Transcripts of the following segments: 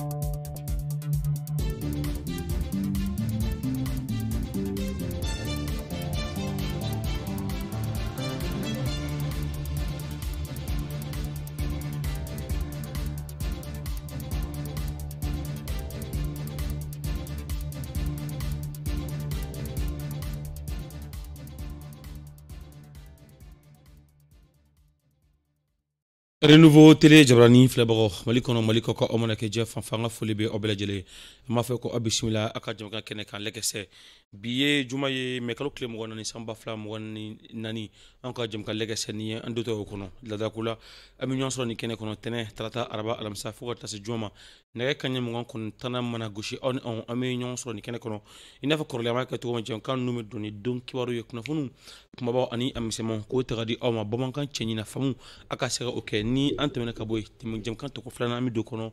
Thank you. renouveau télé jabarani filɛbagaw mali kɔnɔ mali kɔ ka aw mana kɛ jiɛ fanfa an ka foli be aw bɛɛ lajɛlen an b'a fɛ ko a bisimila a ka jamakan kɛnɛ kan lɛkɛsɛ bi ye juma ye mɛ kalo tile mɔgɔ nani sanba fila mɔgɔ ni naani an ka jamuka lɛgɛsɛ ni ye an dotɔ o kɔnɔ ladako la an be ɲɔgɔn sɔrɔ nin kɛnɛ kɔnɔ tɛnɛ tarata araba alamisa fɔɔ ka tase juma ma nɛgɛ ka ɲɛ mɔgɔn kɔni tana mana gosi aw ni anw an be ɲɔgɔn sɔrɔ nin kɛnɛ kɔnɔ i n'a fɔ kɔrɔlen an b'a kɛ cogo min jɛmukan nunu be don ni don kibaru ye kunnafoniw kumabaw ani a misɛmaw k'o taga di aw ma bamankan cɛɲina faamu a ka se ka o kɛ ni an tɛmɛnɛ ka bɔ ye tɛmɛ tɔgɔ filanan an be don kɔnɔ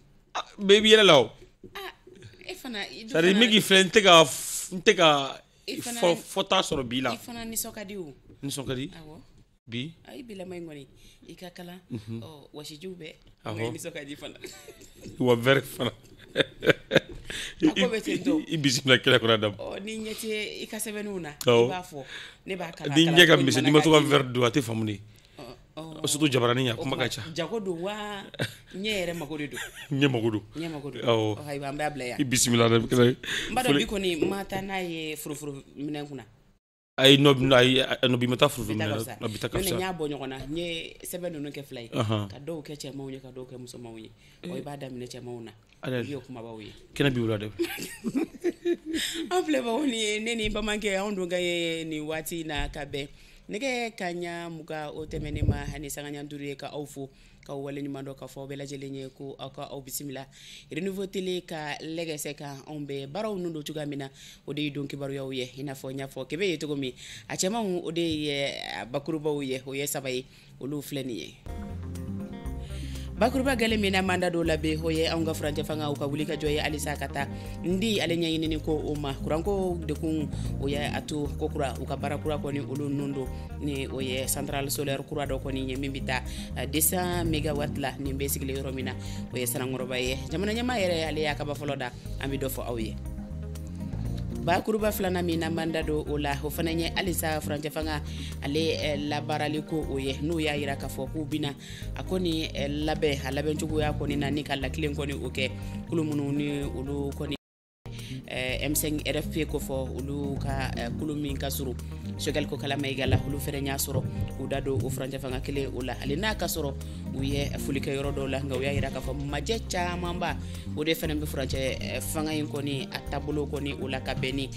bɛɛ bi yɛlɛ la o e fana sari min k'i filɛ n tɛ ka n tɛ ka fɔta sɔrɔ bi la i fana nisɔnkadi o nisɔnkadi bi i in kɔni i ka kalan ɔ mhm. wasijiw oh, bɛ awɔ nisɔnkadi fana wa vɛri fana i bisimila kɛlɛ kɔnɔ dam ni ɲɛ tɛ i ka sɛbɛnniw na oh, i b'a fɔ ne b'a kalan ni ɲɛ ka misɛn n'i ma to ka vɛri don a tɛ faamu de surtout jabarani ya kuma ka ca jago don wa ɲɛ yɛrɛ mago de don ɲɛ mago don ɲɛ mago don awɔ ayiwa an b'a bila yan i bisimila dɛ n b'a dɔn bi kɔni ma taa n'a ye foroforo minɛn kunna ayi nɔ bi ayi nɔ bi ma taa foroforo minɛn na bi ta ka fisa n y'a bɔ ɲɔgɔn na n ye sɛbɛn ninnu kɛ fila ye ka dɔw kɛ cɛmanw ye ka dɔw kɛ musomanw ye ɔ i b'a daminɛ cɛmanw na olu ye kumabaw ye kɛnɛ b'i wula dɛ an filɛbagaw ni ne ni bamanankɛ anw dun ka ye nin waati na ka bɛn nɛgɛ ka ɲa muga o tɛmɛne ma ani sangaɲa duru ye ka aw fo k'aw waleɲuman dɔ k'a fɔ bɛɛ lajɛlen ye ko aw ka aw bisimila renouveau tele ka lɛgɛsɛ ka anw bɛ baaraw nu do cogoya min na o de ye don kibaruyaw ye i n'a fɔ n fɔ kɛbɛ ye togo min a cɛmanw o de ye bakurubaw ye o ye saba ye olu filɛ nin ye bakuruba gale mina manda do la o ye anw ka fanga u ka wuli ka joye ye halisa ndi ale ɲɛɲinini ko o ma kuranko kun o ye a to kokura u ka kura ko ni nun nundo ni o ye central solaire kura do ko ye min bita 200 eh, megawatt la ni bɛ sigile yɔrɔ min na o ye jamana nyama yere ale y'a kaba fɔlɔ da an bi aw ye bakuruba filana min n'an b'an da don o eh, la o fana ye halisa furancɛ fanga ale labaarali ko o ye n'u y'a yira k'a fɔ k'u bina a kɔni labɛn a labɛncogoya kɔni na ni ka lakilen kɔni o kɛ kulu minnu ni olu kɔni Eh, m5 rfp ko fɔ olu ka eh, kulu min ka suru ko kala mayiga olu fɛnɛ y'a sɔrɔ u da don o furancɛ fanga kelen o eh, la hali n'a ka sɔrɔ u ye folikɛ yɔrɔ dɔw la nka u y'a yira k'a fɔ majɛ caamanba o de fɛnɛ be furancɛ fanga ye kɔni a tabolo kɔni o la ka bɛn ni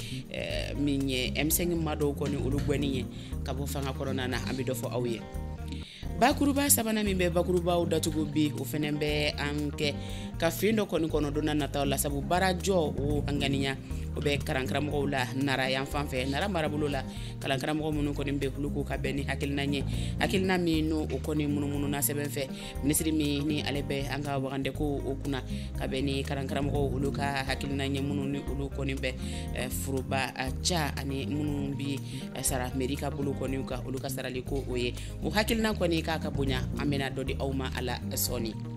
min ye m5 ma dɔw kɔni olu gwɛni ye ka bɔ fanga kɔnɔna na an be dɔ fɔ aw ye bakuruba sabana min bɛ bakurubaw datugu bi o fɛnɛ bɛ an kɛ ka fin dɔ kɔni kɔnɔ donna nataw la sabu baarajɔ o an ganiya o bɛ kalankaramɔgɔw la nara yan fan fɛ nara marabolo la kalankaramɔgɔ minnu kɔni bɛ kulu k'u ka bɛn ni hakilina ɲɛ hakilina min n'o o kɔni munumununa sɛbɛn fɛ minisiri min ni ale bɛ an ka wagandɛ ko o kunna ka bɛn ni kalankaramɔgɔw olu ka hakilina ɲɛ minnu ni olu kɔni bɛ foroba ca ani minnu bi sara mairie ka bolo kɔni kan olu ka sarali ko o ye o hakilina kɔni k'a ka bonya an bɛna dɔ di aw ma a la sɔɔni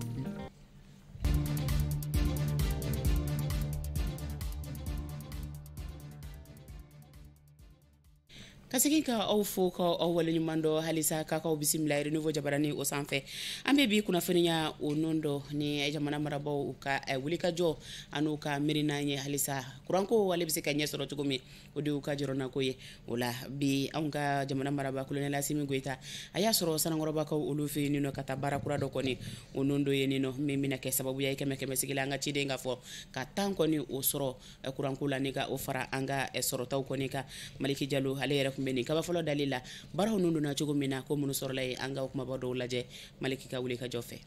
ka segin ka aw fo ka aw waleɲuman dɔ halisa ka kaw bisimila renouveau jabarani o sanfɛ an be bi kunnafoniya o nɔn dɔ ni jamana marabaw ka eh, wulika jɔ an'u ka miirina ye halisa kuranko ale be se ka ɲɛ sɔrɔ cogo min o de y'u ka jɔrɔnako ye o la bi anw ka jamana maraba kolonɛlasimi goyita a y'a sɔrɔ sanakɔrɔbakaw olu fe nin nɔ ka ta baara kura dɔ kɔni o nɔn dɔ ye ni nɔ min bena kɛ sababuya i kɛmɛ kɛmɛ sigila an ka ciden ka fɔ ka tan kɔni o sɔrɔ kuranko la ni ka o fara an eh, ka sɔrɔtaw kɔni ka maliki jalo ale yɛrɛ tun kaba fɔlɔ dali la baaraw nu donna cogo min na ko minnu sɔrɔla ye an ka kumaba dɔw lajɛ maliki ka wuli ka jɔ fɛ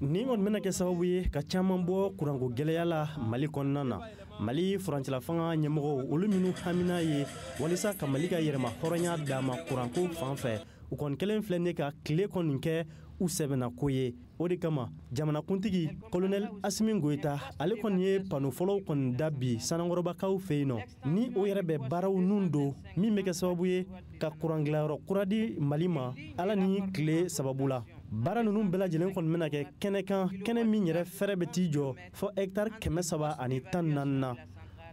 nin kɔni bena kɛ sababu ye ka caaman bɔ kuranko gwɛlɛya la mali kɔnɔna na mali furancɛla fanga ɲɛmɔgɔw olu minw hamina ye walisa ka mali ka yɛrɛma hɔrɔnya dama kuranko fan fɛ u kɔni kelen filɛ ne ka kile kɔni kɛ u sɛbɛnna ko ye o de kama jamanakuntigi kolonɛl asimi goyita ale kɔni ye pano fɔlɔw kɔni da bi sanankɔrɔbakaw fɛ yen nɔ ni o yɛrɛ bɛ baaraw nun don min bɛ kɛ sababu ye ka kurangilanyɔrɔ kura di mali ma ala ni kile sababu la baara nunu bɛlajɛlen kɔni bena kɛ kɛnɛkan kɛnɛ min yɛrɛ fɛrɛ bɛ t'i jɔ fɔɔ ɛkitari kɛmɛ saba ani tan nan na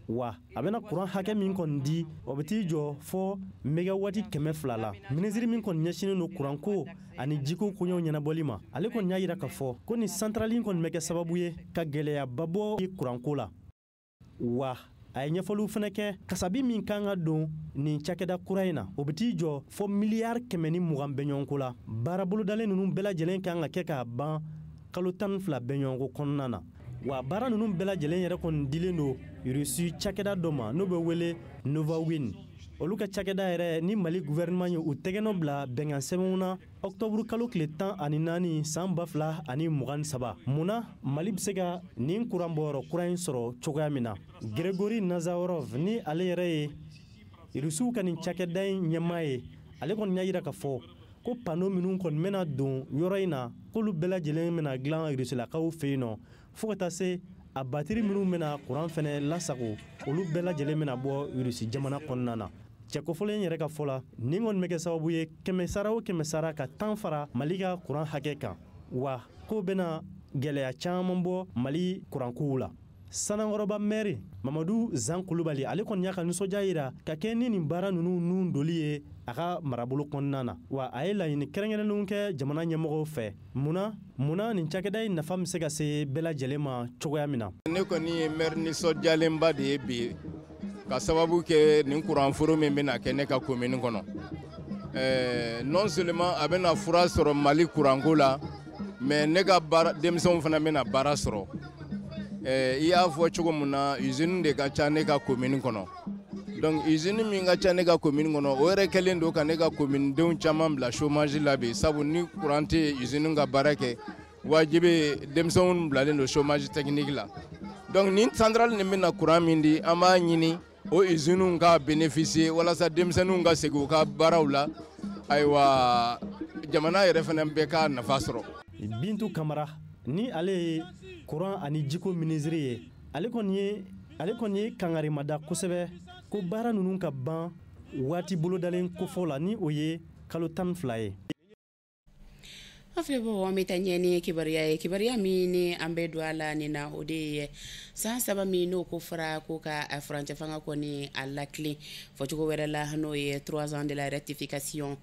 wa a bena kuran hakɛ min kɔni di o be t'i jɔ fɔɔ megawati kɛmɛ fila la minisiri min kɔni ɲɛsinin no kuranko ani jiko koɲɛw ɲɛnabɔli ma ale kɔni y'a yira k'a fɔ ko ni santralin kɔni bɛ kɛ sababu ye ka gwɛlɛyaba bɔ i kuranko la wa a ye ɲɛfɔliw fɛnɛ kɛ kasabi min kan ka don nin cakɛda kura in na o be t'i jɔ fɔɔ miliyari kɛmɛ ni mugan bɛɲɔgɔnko la baarabolodalen nunu bɛɛ kan ka kɛ k'a ban kalo tan fila bɛɲɔgɔnko kɔnɔna na wa baara nunu bɛɛ yɛrɛ kɔni dilen do rusi cakɛda dɔ ma n'o bɛ wele nova win olu ka cakɛda yɛrɛ ni mali guvɛrɛnɛman ye u tɛgɛnɔ bila bɛnga sɛbɛnw na ɔktɔburukalo kile tan ani naani saan ba fila ani mg ni saba mun na mali be se ka nin kuran bɔyɔrɔ kura yi sɔrɔ cogoya min na gregori nazarov ni ale yɛrɛ ye rusiw ka nin cakɛda ɲi ɲɛma ye ale kɔni y'a yira k'a fɔ ko pano minw kɔni bena don yɔrɔ yi na k'olu bɛɛlajɛlen lajɛlen bena gilan rusilakaw fɛ yen nɔ fɔɔ ka taa se a batiri minw bena kuran fɛnɛ lasago olu bɛɛ lajɛlen bena bɔ rusi jamana kɔnɔna na cɛkofɔlen yɛrɛ ka fɔ la nin kɔni bɛ kɛ sababu ye kɛmɛsara o kɛmɛsara ka tan fara mali ka kuran hakɛ kan wa koo bena gwɛlɛya caaman bɔ mali kurankow la sanankɔrɔba mɛri mamadu zan kulubali ale kɔni y'a ka ninsɔdiya yira ka kɛ ni nin baara nunu nun doli ye a ka marabolo kɔnɔna na wa a ye laɲini kɛrɛnkɛrɛnninw kɛ jamana ɲɛmɔgɔw fɛ mun na mun na nin cakɛda yi nafa be se ka se bɛɛ lajɛlen ma cogoya min na ne kɔni ye mɛri ninsɔdiyalenba de ye bi ka sababu kɛ nin kuranforo min bena kɛ ne ka komini kɔnɔ eh, non seulement a bena fura sɔrɔ mali kuranko la mɛ ne ka baara denmisɛnw fana bena baara sɔrɔ i y'a fɔ cogo mun na usini de ka ca ne ka komuni kɔnɔ donc usine min ka ca ne ka commune kɔnɔ o yɛrɛ kɛlen do ka ne ka commune denw caman bila chômage la bi sabu ni courant tɛ usine ka baara kɛ wajibi denmisɛnw bilalen do chômage technique la donc nin central nin bena courant min di an b'a ɲini o usine ka bénéficier walasa denmisɛnu ka segi u ka baaraw la ayiwa jamana yɛrɛ fana bɛɛ ka nafa sɔrɔ bintu kamara ni ale ye kuran ani jiko minisiri ye ale kɔni ye ale kɔni ye kangarimada kosɛbɛ ko baara nunu ka ban waati bolodalen kofɔ la ni o ye kalo tan ni fila ye an filɛ bɔ an bɛ kibaria mini ni kibaruya ni la nin na o san saba min n'o ko fara ko ka a farancɛ fanga kɔni a fo fɔcogo wera la n'o ye 3 ans de la rectification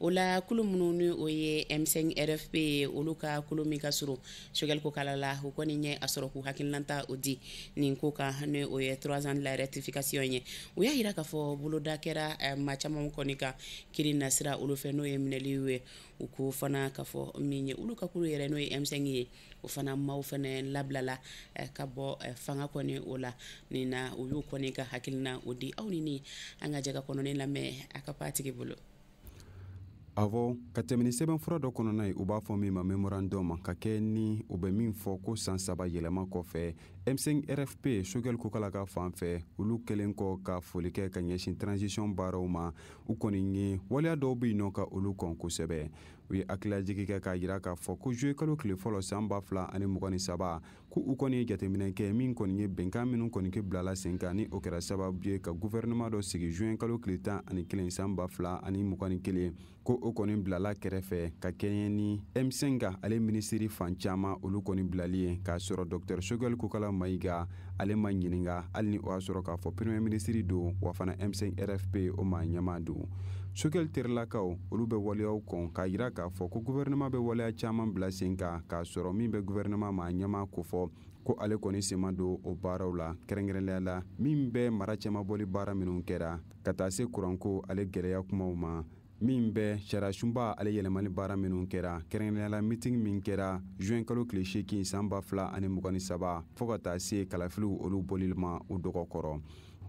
o la kulu minnu ni o ye M5 RFP ye olu ka kulu min ka surun Choguel ko kala la ko ni nye asoro sɔrɔ k'u hakilinata o di nin ko ka ni o ye 3 ans de la rectification eh, ye o y'a yira k'a fɔ boloda kɛra maa ko ni ka kirin nasira olu fɛ n'o ye minɛli ye u ko fana k'a fɔ min ye eh, eh, olu ka kulu yɛrɛ n'o ye m5 ye o fana maw fɛnɛ labilala ka bɔ fanga kɔni o la nin na u y'u kɔni ka hakilina o di aw ni ni an ka jɛ ka kɔnɔni lamɛn a ka pa tigi bolo awɔ ka tɛmɛni sɛbɛn fura dɔ kɔnɔna ye u b'a fɔ min ma memorandɔm ka kɛ ni u bɛ min fɔ ko san saba yɛlɛma kɔfɛ m5rfp sogɛli kokala ka fan fɛ olu kelen kɔ ka foli kɛ ka ɲɛsin transisiɔn baaraw ma u kɔni ye waleya dɔw be nɔ ka olu kɔn kosɛbɛ u ye hakilajigi kɛ k'a yira k'a fɔ ko zuye kalo tile fɔlɔ saan b'a fila ani mg ni saba ko u kɔni ye jateminɛ kɛ min kɔni ye bɛnkan minw kɔni kɛ bilala sen kan ni o kɛra sababu ye ka guvɛrɛnɛman dɔ sigi zuye kalo tile tan ani kelen saan b'a fila ani mg ni kelen ko o kɔni bilala kɛrɛfɛ ka kɛɲɛ ni m5 ka ale minisiri fan caaman olu kɔni bilali ye k'a sɔrɔ dɔktɛr sogɛli kokala mayiga ale ma ɲininga hali ni o y'a sɔrɔ k'a fɔ premier minisiri don wa fana m5 rfp o ma ɲɛma don sokɛli terelakaw olu bɛ waleyaw kɔn k'a yira k'a fɔ ko guvɛrɛnɛman bɛ waleya caaman bila sen kan k'a sɔrɔ min bɛ guvɛrɛnɛman ma ɲɛma kofɔ ko ale kɔni sema don o baaraw la kɛrɛnkɛrɛnlaya la min bɛ mara cɛmabɔli baara minw kɛra ka taa se kuranko ale gwɛlɛya kumaw ma min bɛ sariya sunba ale yɛlɛmali baara minw kɛra kɛrɛnkɛrɛnyala miting min kɛra juwɛn kalo kile seegin saan b'a fila ani mgni saba fɔɔ ka taa se kalafiliw olu bolili ma u dɔgɔ kɔrɔ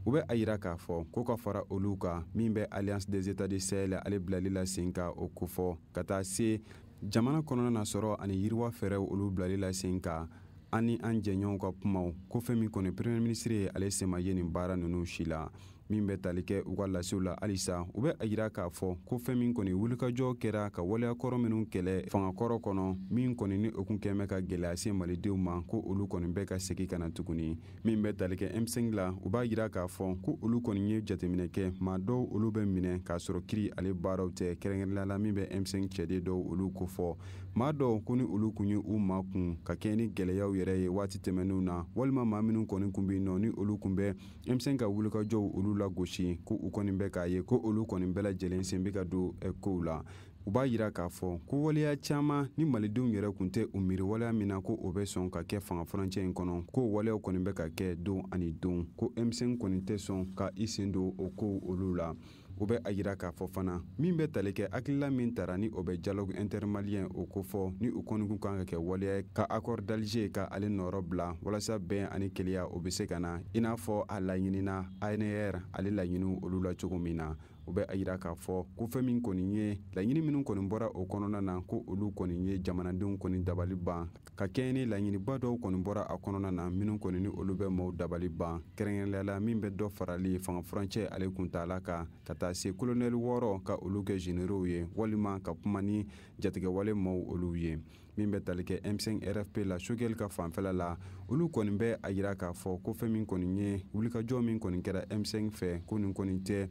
u bɛ a yira k'a fɔ ko ka fara olu kan min bɛ alliance des états de sahɛl ale bilali la sen ka o kofɔ ka taa se jamana kɔnɔna sɔrɔ ani yiriwa fɛɛrɛw olu bilali la sen kan an ni an jɛɲɔgɔnw ka kumaw ko min kɔni premier minisiri ale sema ye nin baara nunu si la min bɛ tali kɛ u ka lasew la halisa u bɛ a yira k'a fɔ ko fɛɛn min kɔni wulikajɔ kɛra ka waleya kɔrɔ minw kɛlɛ fangakɔrɔ kɔnɔ min kɔni ni o kun kɛmɛ ka gwɛlɛya se malidenw ma ko olu kɔni bɛ ka segi ka na tuguni min bɛ tali kɛ m5 la u b'a yira k'a fɔ ko olu kɔni ye jateminɛ kɛ ma dɔw olu bɛ minɛ k'a sɔrɔ kiri ale baaraw tɛ kɛrɛnkɛrɛnla la min bɛ m cɛden dɔw olu kofɔ maa dɔw ko ni olu kun ye u ma kun ka kɛɲɛ ni gɛlɛyaw yɛrɛ ye waati tɛmɛnenw na walima maa minnu kɔni kun be nɔ ni olu kun bɛ msn ka wulikajɔw olu lagosi ko u kɔni bɛ k'a ye ko olu kɔni bɛɛlajɛlen sen be ka don kow la u b'a yira k'a fɔ ko waleya caaman ni malidenw yɛrɛ kun tɛ u miiri waleya min na ko o bɛ sɔn ka kɛ fanga farancɛ in kɔnɔ k'o waleyaw kɔni bɛ ka kɛ don ani don ko msn kɔni tɛ sɔn ka i sen don o kow olu la o bɛ a yira k'a fɔ fana min bɛ tali kɛ hakilila min tara ni o bɛ dialogue intermalien o kofɔ ni o kɔnikun kan ka kɛ waleya ye ka accord d'alger ka ale nɔrɔ bila walasa bɛn ani keleya o be se ka na i n'a fɔ a laɲinina anr ale laɲiniw olu la cogo min na o bɛ a yira k'a fɔ ko fɛɛn min kɔni ye laɲini minw kɔni bɔra o kɔnɔna na ko olu kɔni ye jamanadenw kɔni dabali ban ka kɛɲɛ ni laɲiniba dɔw kɔni bɔra a kɔnɔna na minw kɔni ni olu bɛ maw dabali ban kɛrɛnkɛrɛnla la min bɛ dɔ farali fanga furancɛ ale kuntaala kan ka taa se kolonɛli wɔɔrɔ ka olu kɛ zenerew ye walima ka kuma ni jatigɛwale maw olu ye min bɛ tali m5 rfp la sokɛli ka fanfɛla la olu kɔni bɛ a yira k'a fɔ ko fɛɛn min kɔni ye wulikajɔ min kɔni kɛra m5 fɛ ko nin kɔni tɛ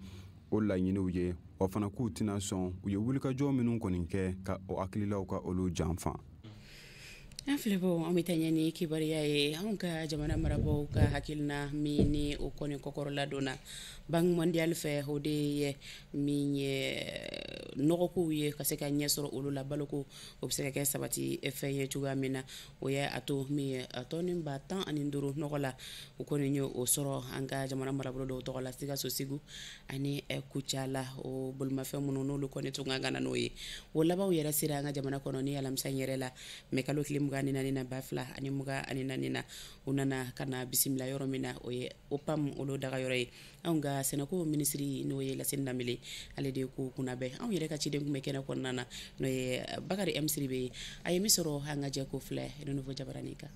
o laɲiniw ye wa fana k'u tɛna sɔn u ye wulikajɔ minw kɔni kɛ ka o hakililaw ka olu janfan An amitanya ni kibariya ye anw ka jamana marabagaw ka hakilina min ni o kɔni kɔkɔrɔ ladonna bangediyali fɛ o de ye min ye nɔgɔkow ye ka se ka ɲɛ sɔrɔ olu la baloko o bɛ se ka kɛ sabati fɛn ye cogoya min na o ye a to min ye a tɔ ba tan la o kɔni ye o sɔrɔ an ka jamana marabolo dɔw tɔgɔ la sikaso ani kucala la o bolomafɛn minnu n'olu kɔni tun kan ka na n'o ye o labanw yɛrɛ sera an jamana kɔnɔ ni alamisa yɛrɛ muga ani naani na ani muga ani naani na u nana ka na bisimila yɔrɔ min na o ye opam olu daga yɔrɔ ye anw ka sɛnɛko minisiri n'o ye laseni danbele ale de ko kunnabɛn anw yɛrɛ ka ciden kun kɛnɛ kɔnɔna na n'o ye bakari msiri be ye a ye min sɔrɔ an ka jɛ ko filɛ kan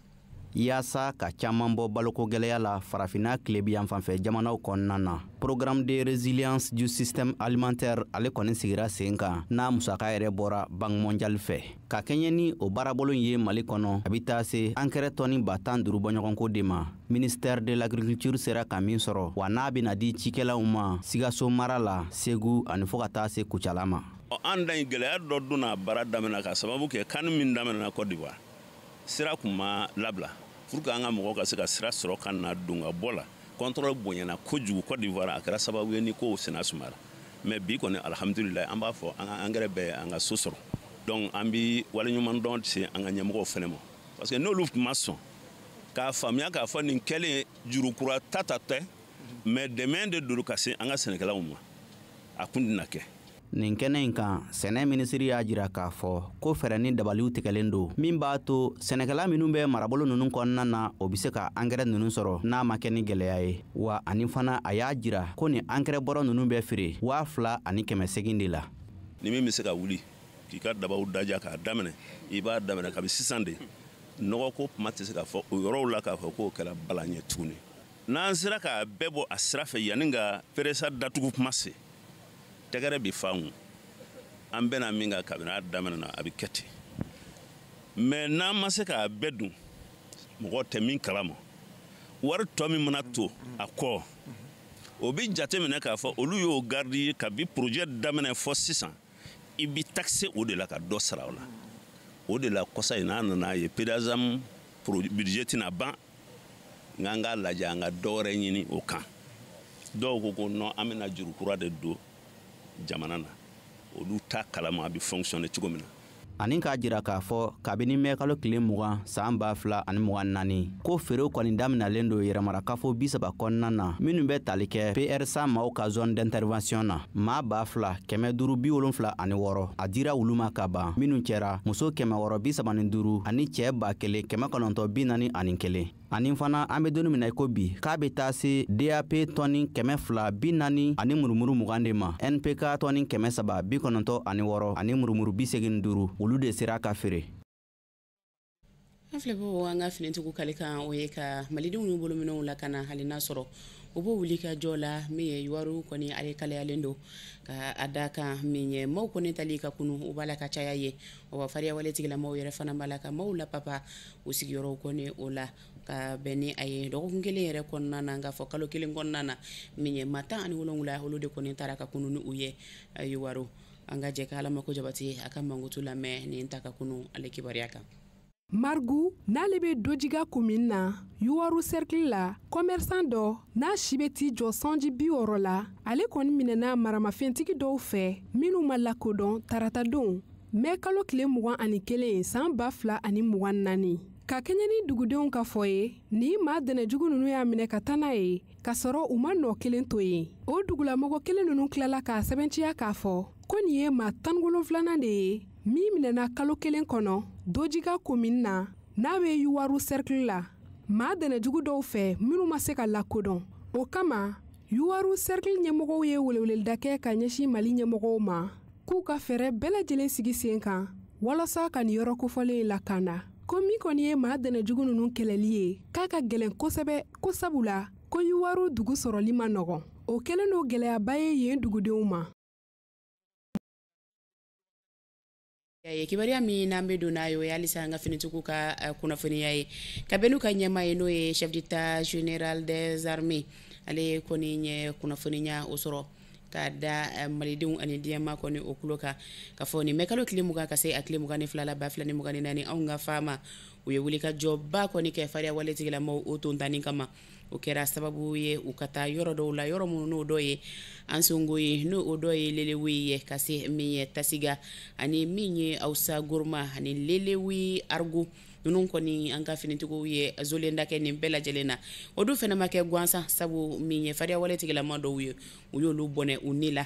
yaasa ka caaman bɔ balokogɛlɛya la farafina kilebi yan fanfɛ jamanaw kɔnɔna na programme de résilience du système alimentaire ale kɔni sigira sen kan n'a musaka yɛrɛ bɔra bank mondial fɛ ka kɛɲɛ ni o baarabolo ye mali kɔnɔ a be taa se ankɛrɛ tɔni ba tan duru bɔɲɔgɔnko de ma ministɛrɛ de l'agriculture sera ka min sɔrɔ wa n'a bena di cikɛlaw ma sigaso mara la segu ani fɔɔ ka taa se kucala ma an da ɲi gwɛlɛya dɔ donna baara damina ka sababu kɛ kani min daminɛna kɔ d'ivoire sira kun ma labila pour que an ka mɔgɔw ka se ka sira sɔrɔ ka na don ka bɔ la kɔntɔrɔli bonyana kojugu cote d'ivoire a kɛra sababu ye ni kow sena sumayara mɛ bi kɔni alhamdulilayi an b'a fɔ an ka angɛrɛ bɛɛ an ka so sɔrɔ donc an bi waleɲuman dɔn se an ka ɲɛmɔgɔw fɛnɛ ma parce que n'olu tun ma sɔn k'a faamuya k'a fɔ nin kɛlen jurukura ta ta tɛ mɛ dɛmɛ de don ka se an ka sɛnɛkɛlaw ma a kun tɛna kɛ nin kɛnɛ ɲi kan sɛnɛ minisiri y'a jira k'a fɔ ko fɛɛrɛ ni dabaliw tigɛlen don min b'a to sɛnɛkɛla minw bɛ marabolo nunu kɔnɔna na o be se ka angɛrɛ nunu sɔrɔ n'a ma kɛ ni gwɛlɛya ye wa ani fana a y'a jira ko ni angɛrɛ bɔrɔ nunu bɛ feere waa fila ani kɛmɛ segin de la ni min be se ka wuli k'i ka dabaw daja k'a daminɛ i b'a daminɛ kabi sisan de nɔgɔ ko kuma tɛ se ka fɔ o yɔrɔw la k'a fɔ k'o kɛla bala ɲɛ tuguni n'an sera k'a bɛɛ bɔ a sira fɛ yani ka peresa datugu kuma se tɛgɛrɛ bi fanw an bɛna min kan kabini a daminɛ na a bi kɛ ten mɛ n'an ma se k'a bɛɛ dun mɔgɔ tɛ min kalama wari tɔ min mana to a kɔ o bi jate minɛ k'a fɔ olu y'o garidi ye kabi projet daminɛ fɔ sisan i bi taxe o de la ka dɔ sara o la o de la kɔsa in n'a nana a ye pedazam budget tɛna ban nka an k'a lajɛ an ka dɔ wɛrɛ ɲini o kan dɔw ko ko non an bɛna juru kura de don jamana na olu t'a kalama a bɛ fonctionner cogo min na ani k'a jira k'a fɔ kabini mɛkalo tile mugan saan b'a fila ani mugan naani ko feerew kɔni daminalen yɛrɛmara kafo bisaba kɔnɔna na minw bɛ tali kɛ prsa maw ka zɔn dɛntɛrɛvansiɔn na maa b'a fila kɛmɛ duru bi wolonfila ani wɔrɔ a dira wulu ma ka ban minw cɛra muso kɛmɛ wɔrɔ bisaba ni duru ani cɛɛ b'a kelen kɛmɛ kɔnɔntɔn bi naani ani kelen ani fana an be donni mina i ko bi k'a be taa se dap tɔni kɛmɛ fila bi naani ani murumuru mugan de ma npk tɔni kɛmɛ saba bi kɔnɔntɔ ani wɔrɔ ani murumuru bisegin duru olu de sera ka feere an filɛbɔ an ka finitigiw kali kan o ye ka malidenw y'u bolominɛw la ka na hali n'a sɔrɔ u b'o wuli ka jɔ la min ye wariw kɔni ale kalayalen don ka a da kan min ye maw kɔni tali ka kunu u b'a la ka caya ye wa fariya wale tigilamaw yɛrɛ fana b'a la ka maw la papa u sigiyɔrɔw kɔni o la ka bɛn ni a ye dɔgɔkun kelen yɛrɛ kɔnɔna na k'a fɔ kalo kelen kɔnɔna na min ye ma tan ani wolonwula olu de kɔni taara ka kunu ni u ye yewaro an ka jɛ ka ala ma ko jabati a ka mankutu lamɛn nin ta ka kunu ale kibaruya kan marigu n'ale be dojiga kumin na yuwaru sɛrikili la kɔmɛrisan dɔ n'a si be t'i jɔ sanji bi wɔrɔ la ale kɔni minɛna maramafɛntigi dɔw fɛ minw ma lakodɔn taratadon mɛn kalo tile mugan ani kelen saan b'a fila ani mugan naani ka kɛɲɛ ni dugudenw ka fɔ ye ni maa dɛnɛjugu nunu y'a minɛ ka taa n'a ye k'a sɔrɔ u ma nɔɔ kelen to ye o dugulamɔgɔ kelen nunu kilala k'a sɛbɛnciya k'a fɔ ko nin ye ma tanwolonfilanan de ye min minɛna kalo kelen kɔnɔ dojiga komini na n'a be yuwaru sɛrikili la maa dɛnɛjugu dɔw fɛ minw ma se ka lakodɔn o kama yuwaru sɛrikili ɲɛmɔgɔw ye weleweleda kɛ ka ɲɛsi mali ɲɛmɔgɔw ma k'u ka fɛɛrɛ bɛɛlajɛlen sigi sen kan walasa ka nin yɔrɔ kofɔlen lakanda ko min kɔni ye maa dɛnɛjugu nunu kɛlɛli ye k'a ka gwɛlɛn kosɛbɛ kosabula ko dugu sɔrɔli ma nɔgɔn o kelen do gwɛlɛyaba ye yen dugudenw ma ya ye min n'an be don n'a ye o ye halisa an ka finitigiw ka kunnafoniya ye ka ka ɲɛma ye n'o ye chef d'état general des armées ale kɔni ɲɛ kunnafoniya o sɔrɔ k'a da eh, malidenw ani diyama kɔni o kulo kan k'a fɔ nin bɛ kalo tile mugan ka se a tile mugan ni filala ba fila ni mugan ni naani anw ka faama u ye wulika jɔba kɔni kɛ fariya wale o tontani kama o kɛra sababu ye u ka taa yɔrɔ dɔw la yɔrɔ minnu n'o dɔ ye an songo ye n'o o dɔ ye lelewi ye ka se min ye tasiga ani min ye awsa gurma ani lelewi argo ninnu kɔni an ka finitigiw ye zolenda kɛ nin bɛɛ lajɛlen na o du fɛnɛ ma kɛ gwansan sabu min ye fariya wale tigilama dɔw ye u y'olu bɔnɛ u ni la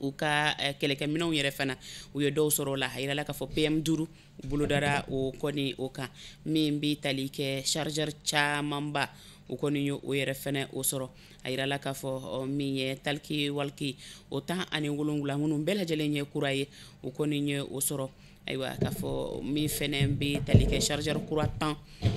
u ka eh, kɛlɛkɛminɛw yɛrɛ fana u ye dɔw sɔrɔ la a yirala k'a fɔ pm duru u bolodara o kɔni o kan min bɛ tali kɛ chargeur camanba o kɔni ye o yɛrɛ fɛnɛ o sɔrɔ a yirala k'a fɔ min ye talki walki o tan ani wolonwula minnu bɛɛ lajɛlen ye kura ye o kɔni ye o sɔrɔ ayiwa k'a fɔ min fɛnɛ bɛ tali kɛ chargeur kura tan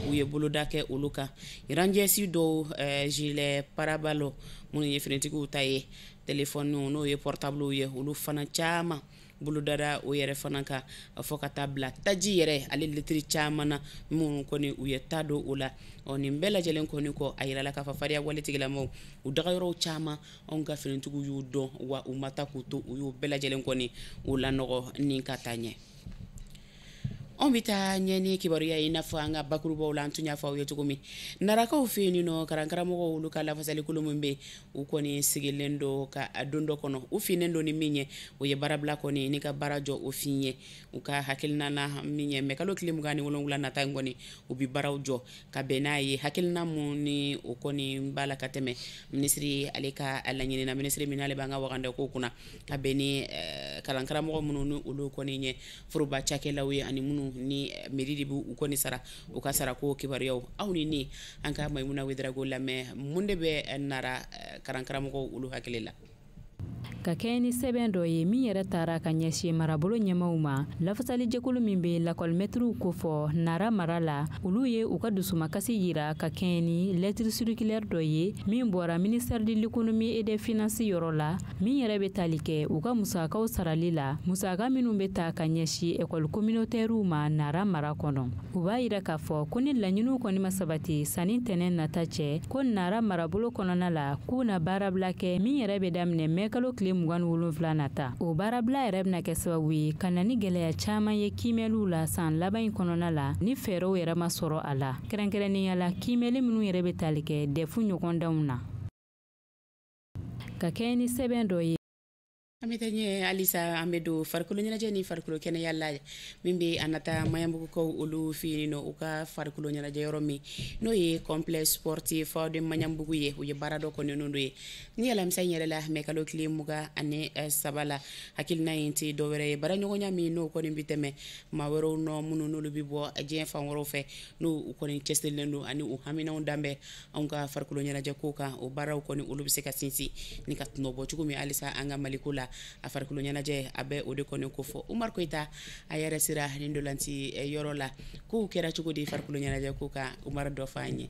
u ye boloda kɛ olu kan ranjɛsi dɔw jile parabalo minnu ye finitigiw ta ye telefɔniw n'o ye portablew ye olu fana caaman bolodara o yɛrɛ fana ka fɔ ka taa bila taji yɛrɛ ale letiri caman na minnu kɔni u ye ta don o la ɔ nin bɛɛ lajɛlen kɔni kɔ a yirala k'a fɔ fariya waletigilamaw u dagayɔrɔw caman anw ka finitigiw y'u dɔn wa u ma ta k'u to u y'o bɛɛ lajɛlen kɔni o lanɔgɔ ni ka taa ɲɛ anw be taa ɲɛni kibaruya i n'a fɔ an ka bakurubaw la an tun y'a fɔ aw ye cogo min narakaw fe yen nɔ karankaramɔgɔw olu ka lafasalikolo min be u kɔni sigilen do ka a don dɔ kɔnɔ u finen do ni min ɲɛ o ye baarabila kɔni ni ka baara jɔ o fin ɲɛ u ka hakilina na min ɲɛ mɛ kalo kile muga ni wolonwula nata yi kɔni u be baaraw jɔ ka bɛn n'a ye hakilina mu ni o kɔni b'a la ka tɛmɛ minisiri ale ka a laɲinina minisiri min n'ale b'an ka wagandɛ ko kunna ka bɛn ni kalankaramɔgɔ minnu ni olu kɔni ɲɛ foroba cakɛlaw ye ani minnu ni mairie de b'u kɔni sara uka sara ko kibaruyaw aw ni ne an ka maimuna wedrago lamɛn mun de bɛ nara eh, karankaramɔgɔw olu hakili la ka kɛɲɛ ni sɛbɛn dɔ ye min yɛrɛ taara ka ɲɛsi marabolo ɲɛmaw ma lafasalijɛkulu min be lakɔlimɛtiriw kofɔ nara mara la olu ye u ka dusumakasi yira ka kɛɲɛ ni lɛtiri sirikilɛri dɔ ye min bɔra ministɛrɛ de l'ekonomi et des finansi yɔrɔ la min yɛrɛ be tali kɛ u ka musakaw sarali la musaka minw be ta ka ɲɛsi ekɔli kominotɛriw ma nara mara kɔnɔ u b'a yira k'a fɔ ko ni laɲiniw kɔni ma sabati tɛnɛ nata cɛ ko nara marabolo kɔnɔna la k'u na baarabila kɛ min yɛrɛ be daminɛ mɛnkalo kile tile mugan wolonfila nata o baarabila yɛrɛ bena kɛ sababu ye ka na ni gwɛlɛya caaman ye kimɛliw la saan laban ɲi kɔnɔna la ni fɛɛrɛw yɛrɛ ma sɔrɔ a la kɛrɛnkɛrɛnninyala la kimɛli e minw yɛrɛ e be tali kɛ dɛfu ɲɔgɔndanw na ka kɛɲɛ ni sɛbɛn dɔ ye an be tɛ ɲɛ halisa an be don farikolo ɲɛnajɛ ni farikolo kɛnɛya la min be a nata mayamugukaw olu feyini nɔ u ka farikolo ɲɛnajɛ yɔrɔ min n'o ye complexe sportif de maɲabugu ye u ye baara dɔ kɔnɔnu do ye ni alamisa yɛrɛ la mɛ kile muga ani eh, saba la hakilina ye tɛ dɔwɛrɛ ye baara ɲɔgɔnya min n'o kɔni bi tɛmɛ ma wɛrɛw nɔ minnu n'olu bi bɔ diɲɛ fan wɔrɔw fɛ n'u u kɔni cɛsirilen do ani u haminaw danbɛ anw ka farikolo ɲɛnajɛ ko kan o baaraw kɔni olu be se ka sinsi ni ka tunɔbɔ cogo min halisa an ka maliko la a farikolo ɲɛnajɛ a bɛ o de kɔni kofɔ umar koyita a yɛrɛ sira e, ni dolanci yɔrɔ la kow kɛra cogo di farikolo ɲɛnajɛ ko ka umar dɔ fa an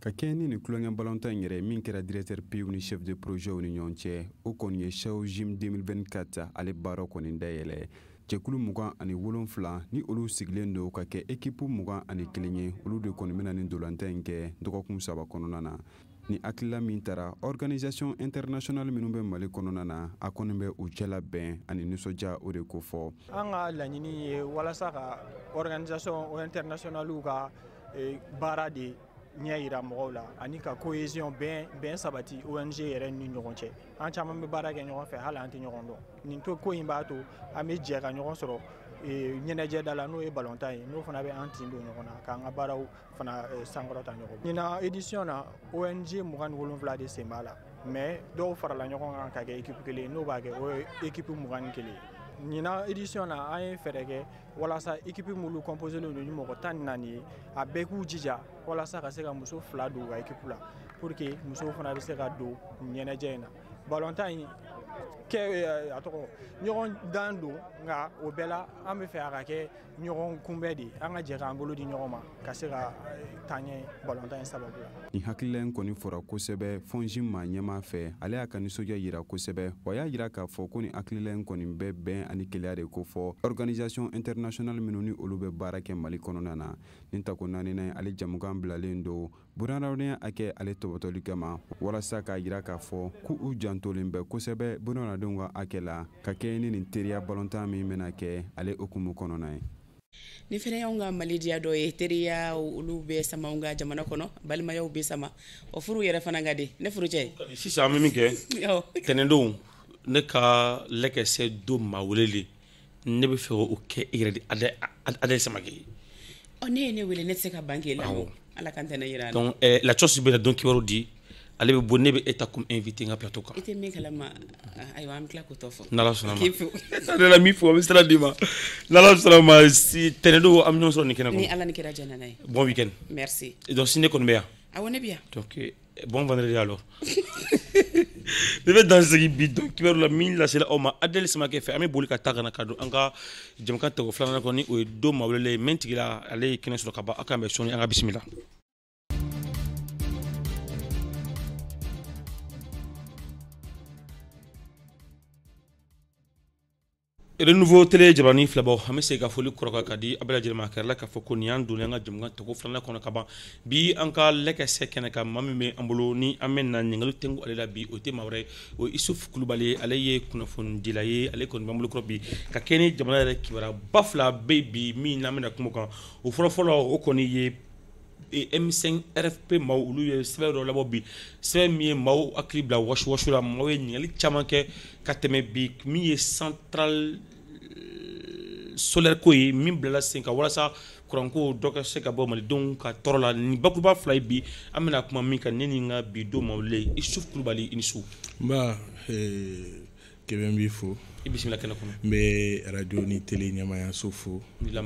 ka kɛɲɛ ni nin kulonkɛ balɔntan in yɛrɛ min kɛra directɛr piw ni chef de projɛw ni ɲɔgɔn cɛ o kɔni ye shao jim 2024 ale baara kɔni dayɛlɛ jɛkulu mugan ani wolonfila ni olu sigilen do ka kɛ ekipu mugan ani kelen ye olu de kɔni bena nin dolantɛ in kɛ dɔgɔkun saba kɔnɔna na ni hakilila min tara organisation international minw be mali kɔnɔna na a kɔni bɛ u cɛla bɛn ani ninsɔdiya o de kofɔ an ka laɲini ye walasa ka organisation internationaliw ka e, baara de ɲɛ yira mɔgɔw la ani ka cohésion bɛn bɛn sabati ong yɛrɛ ni ɲɔgɔn cɛ an caaman be baara kɛ ɲɔgɔn fɛ hali an tɛ ɲɔgɔn dɔn nin to ko ɲi b'a to an be jɛ ka ɲɔgɔn sɔrɔ ɲɛnajɛ da la n'o ye balontan ye n'o fana bɛ an tin don ɲɔgɔn na k'an ka baaraw fana sankɔrɔta ɲɔgɔn ɲina edisiyɔn na ong mugan ni wolonfila de sen b'a la mɛ dɔw farala ɲɔgɔn kan ka kɛ ekipu kelen n'o b'a kɛ o ye ekipu mugan ni kelen ɲina edisiyɔn na an ye fɛɛrɛ kɛ walasa ekipu minnu kɔnposelen don ni mɔgɔ tan ni naani ye a bɛɛ k'u jija walasa ka se ka muso fila don u ka ekipu la pour que musow fana bɛ se ka don ɲɛnajɛ in na balontan in kɛ eh, a tɔgɔ ɲɔgɔn dan don nka o bɛɛ la an bɛ fɛ a ka kɛ ɲɔgɔn kunbɛn de an ka jɛ k'an bolo di ɲɔgɔn ma ka se ka eh, taaɲɛ balɔntan in sababu la nin hakilila in kɔni fɔra kosɛbɛ fɔnji ma ɲɛma fɛ ale y'a ka ninsɔdiya yira kosɛbɛ wa y'a yira k'a fɔ ko nin hakilila in kɔni bɛ bɛn ani keleya de ko fɔ organisation internationale minw ni olu bɛ baara kɛ mali kɔnɔna na nin tako naanina ale jamukan bilalen don bunahadamadenya hakɛ ale tɔbɔtɔli kama walasa k'a yira k'a fɔ k' u jantolen bɛ kosɛbɛ bunahadadenw ka hakɛ la ka kɛɲɛ ni nin teriya balɔntan min bena kɛ ale hukumu kɔnɔna ye ni fɛnɛ y'anw ka malidiya dɔ ye teriya olu bɛ sama anw ka jamana kɔnɔ balimayaw be sama o furu yɛrɛ fana ka de ne furu cɛ sisan an be min kɛ tɛnɛdenw ne ka lɛkɛsɛ do ma welele ne be fɛ o kɛ i yɛrɛ de adɛ samake ne ye ne wele ne tɛ se ka ban k'e la ala ka ntɛnɛ yira donc eh, la chose bɛ na don kibaru di ale bɛ bɔ ne bɛ e ta comme invité n ka plateau kan i tɛ min kalama ah, ayiwa an bɛ tila k'o tɔ fɔ n'ala sɔnna ma ne la min fɔ an bɛ sira d'i ma n'ala sɔnna ma si tɛnɛndon an bɛ ɲɔgɔn sɔrɔ nin kɛnɛ kɔnɔ ni ala ni kɛra jɛn n'a ye bon week-end merci donc sini ne kɔni bɛ yan awɔ ne bɛ yan donc bon vendredi alors ne bɛ dansegi bi dɔn kibaru la min lasela aw oh, ma adɛli samakɛ fɛ an be boli ka ta kana ka don an ka jamakan tago filanan kɔnɔ ni o ye do mawulele ye min tigila ale ye kɛnɛ sɔrɔ ka ban aw kan bɛ sɔni an ka bisimila renouveau télé jabarani filabaw an be se ka foli kɔrɔka ka di a bɛlajɛlɛma kɛrɛla k'a fɔ ko ni an donna an ka jamukan tɔgo filana kɔnɔ ka ban bi an ka lɛkɛsɛ kɛnɛ ka ma min be an bolo ni an bɛna ɲɛngɛli tengu ale la bi o tɛ ma wɛrɛ o isuf kulubali ale ye kunnafonidila ye ale kɔni b'an bolokɔrɔ bi ka kɛ ni jamana yɛrɛ kibara ba fila be bi min n'an bena kumu kan o fɔlɔfɔlɔ o kɔni ye E M5 RFP maaw olu ye sɛbɛ dɔ labɔ bi sɛbɛ min ye maaw hakili bila wasiwaso la maaw ye ɲininkali caman kɛ ka tɛmɛ bi min ye central eh, solaire ko ye min bilala sen kan walasa kuranko dɔ ka se ka bɔ malidenw ka tɔɔrɔ la nin bakuruba fila ye bi an bɛna kuma min kan ne ni n ka bi don ma wele Isuf Kulubali i ni su. N ba kɛmɛ b'i fo bisimila kɛnɛ kɔnɔ n bɛ radio ni tele ɲɛmayaso fo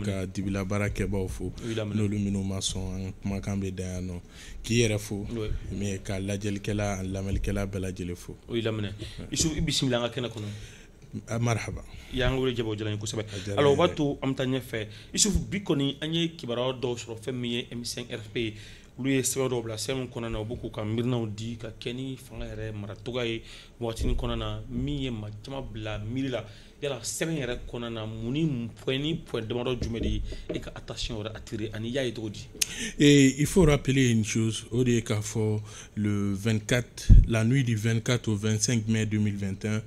ka dibila baarakɛbaw fo n'olu minnu ma sɔn an kumakan be da yan nɔ k'i yɛrɛ fo mɛ ka lajɛlikɛla ani lamɛnnikɛla bɛɛ lajɛlen fo o y'i bisimila an ka kɛnɛ kɔnɔ marhaba y'an wele jabɔ jala ye kosɛbɛ ala o b'a to an bɛ taa ɲɛfɛ isufu bi kɔni an ye kibaruya dɔw sɔrɔ fɛn min ye m5 rfp olu ye sɛbɛ dɔw bila sɛbɛ min kɔnɔna na u bɛ k'u ka miirinaw di ka kɛ ni fanga yɛrɛ maracogoya ye wagatinin kɔnɔna na min ye ma caman bila miiri la yala sɛbɛn yɛrɛ kɔnɔna mun ni point ni point damadɔ jumɛn de ye e ka attention yɛrɛ attirer ani i y'a ye cogo di et eh, il faut rappeler une chose o de ye k'a fɔ le 24 la nuit du 24 au 25 mai 2021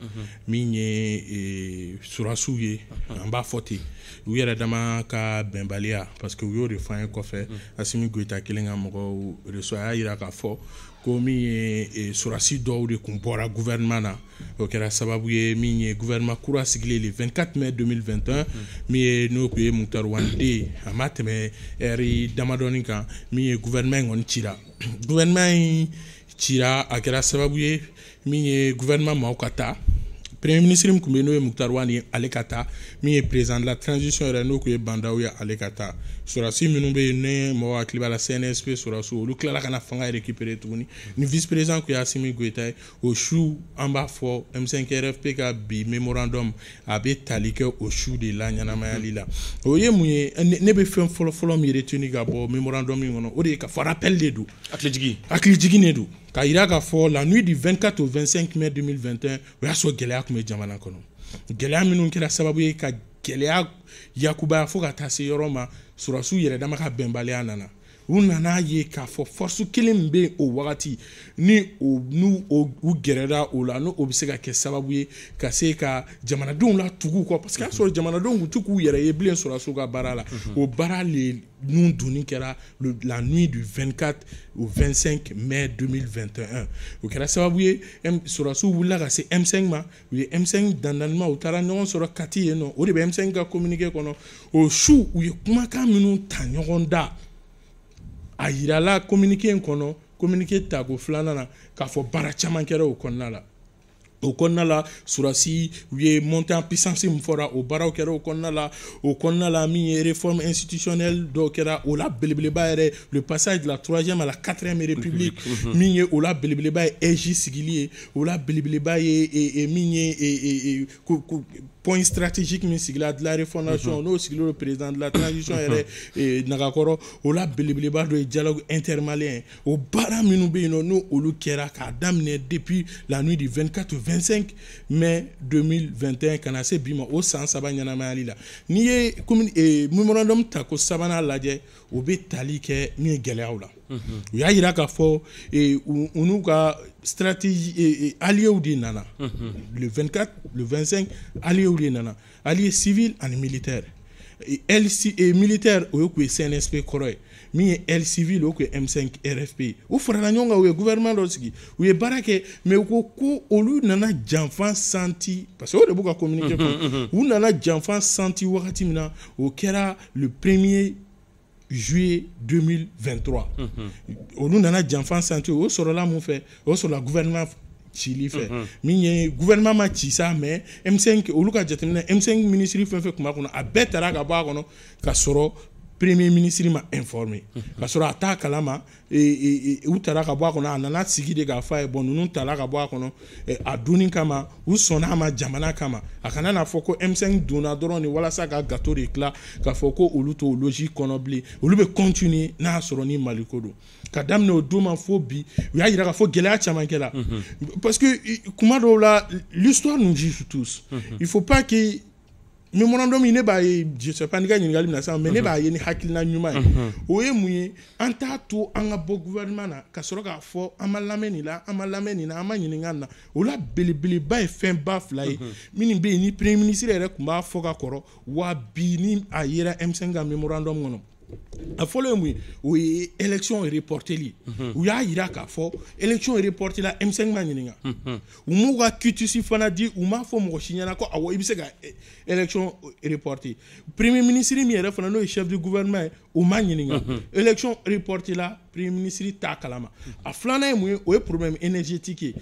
min ye surasiw ye an b'a fɔ ten u yɛrɛ dama ka bɛnbaliya parce que u y'o de fɔ mm. an ye kɔfɛ asimi goyita kelen ka mɔgɔw reso a y'a yira k'a fɔ comme sur ye sorasi dɔw de kun bɔra gouvɛrɛnɛman na o kɛra sababu ye min ye gouvɛrɛnɛman kura le 24 mai 2021 mm-hmm. mais nous n'o kun ye mukutari wande ye a ma tɛmɛ ɛri damadɔni kan min ye gouvɛrɛnɛman in kɔni cira gouvɛrɛnɛman in cira a kɛra sababu min ye gouvɛrɛnɛman maaw premier ministre min kun bɛ yen n'o ye mukutari wande ye ale la transition yɛrɛ n'o kun ye bandaw ye ale ka sɔrɔsi minnu bɛ yen ni mɔgɔ hakili b'a la cnsp sɔrɔsiw olu tilala ka na fanga récupérer tuguni ni vice président kun ye asimi goyita ye o su an b'a fɔ m5rfp ka bi memorandum a bɛ tali kɛ o su de la ɲɛnamayali la o ye mun ye ne bɛ fɛn fɔlɔfɔlɔ min retenu ka bɔ memorandum min kɔnɔ o de ye ka fɔ rappel de don hakilijigi hakilijigi de don ka yira k'a fɔ la nuit du 24 au 25 mai 2021 o y'a sɔrɔ gɛlɛya tun bɛ jamana kɔnɔ gɛlɛya minnu kɛra sababu ye ka gɛlɛya yakubaya fo ka taa se yɔrɔ ma Sɔrɔsiw yɛrɛ dama ka bɛnbaliya nana u nana'a ye k'a fɔ force kelen min bɛ yen o wagati ni o n'u u gɛrɛla o la n'o bɛ se ka kɛ sababu ye ka se ka jamanadenw la tugu kɔ parce que y'a sɔrɔ jamanadenw tun tɛ k'u yɛrɛ ye bilen sɔrɔdasiw ka baara la o baara le nun dunni kɛra la nuit du 24 au 25 mai 2021 o kɛra sababu ye sɔrɔdasiw wulila ka se M5 ma u ye M5 dandanima u taara ɲɔgɔn sɔrɔ Kati yen nɔ o de bɛ M5 ka communiqué kɔnɔ o su u ye kumakan minnu ta ɲɔgɔn da a yirala kominike in kɔnɔ kominike tako filanan na k'a fɔ baara caman kɛra o kɔnɔna la o kɔnɔna la surasi u ye monte en puissance min me fera au kɛra o kɔnɔna la o kɔnɔna la min réforme institutionnelle dɔw kɛra o la belebeleba yɛrɛ le passage de la troisième à la quatrième république min ye o la belebeleba ye EJ sigili ye o la et et min ye point stratégique min sigila de la refondation mhm. n'o sigilen le président de la transition yɛrɛ mhm. nagakɔrɔ o la belebeleba dɔ ye dialogue intermalien o baara minnu bɛ yen nɔ n'o kɛra k'a depuis la nuit du 24 25 mai 2021 ka na se bi ma o san saba ɲɛnamayali la n'i ye memorandum ta ko sabanan lajɛ o bɛ tali kɛ min ye gɛlɛyaw la u y'a jira k'a fɔ u n'u ka stratégie alliés de nana mhm. le 24 le 25 alliés de nana alliés civils ani militaires militaire o ye kun ye CNSP kɔrɔ ye min ye Civil au que m5 rfp ou farala ɲɔgɔn kan u gouvernement dɔ sigi u ye mais kɛ mɛ u ko ko olu nana janfan parce que on de beaucoup à communiquer. kɔnɔ u nana janfan santi wagati min na o le le premier juillet 2023 mhm. on nana janfan santi senti au mun la mon fait. gouvernement cili fɛ chili fait mhm. min gouvernement ma ci mais M5 ou ka jateminɛ M5 ministère fait fɛn tun a ka ka premier ministre ma informé parce que a t'a kalama u et ka bɔ a a nana sigi de k'a et bon, ye bɔn ninnu taara ka bɔ a kɔnɔ a kama u jamana kama a n'a foko M5 donna dɔrɔn et voilà ka gâteau de tila k'a ou ko olu logique kɔnɔ continuer n'a soroni malikodo Maliko don ka daminɛ fo y'a k'a fɔ gɛlɛya parce que comment dɔw la l'histoire nous dit tous mm-hmm. il faut pas que mɛ mɔnɔ dɔ min ne b'a ye je sais pas n'i ka ɲininkali bɛna sisan mais ne b'a ye ni hakilina ɲuman ye o ye mun ye an t'a to an ka bɔ gouvernement na ka sɔrɔ k'a fɔ an ma lamɛn nin la an ma lamɛn nin na an ma ɲininka nin na o la belebeleba ye fɛn ba fila ye minnu bɛ yen ni premier ministre yɛrɛ tun b'a fɔ ka kɔrɔ wa bi ni a yera M5 ka mémorandum kɔnɔ a fɔlɔ ye mun ye o ye élection reporté li u y'a yira k'a fɔ élection reportée la M5 ma ɲininka u m'u ka quitus fana di u m'a fɔ mɔgɔ si ɲɛna ko awɔ i bɛ se ka élection reporté premier ministre min yɛrɛ fana n'o ye chef du gouvernement ye o ma ɲininka élection reportée la premier ministre t'a kalama a filanan ye mun ye o ye problème énergétique ye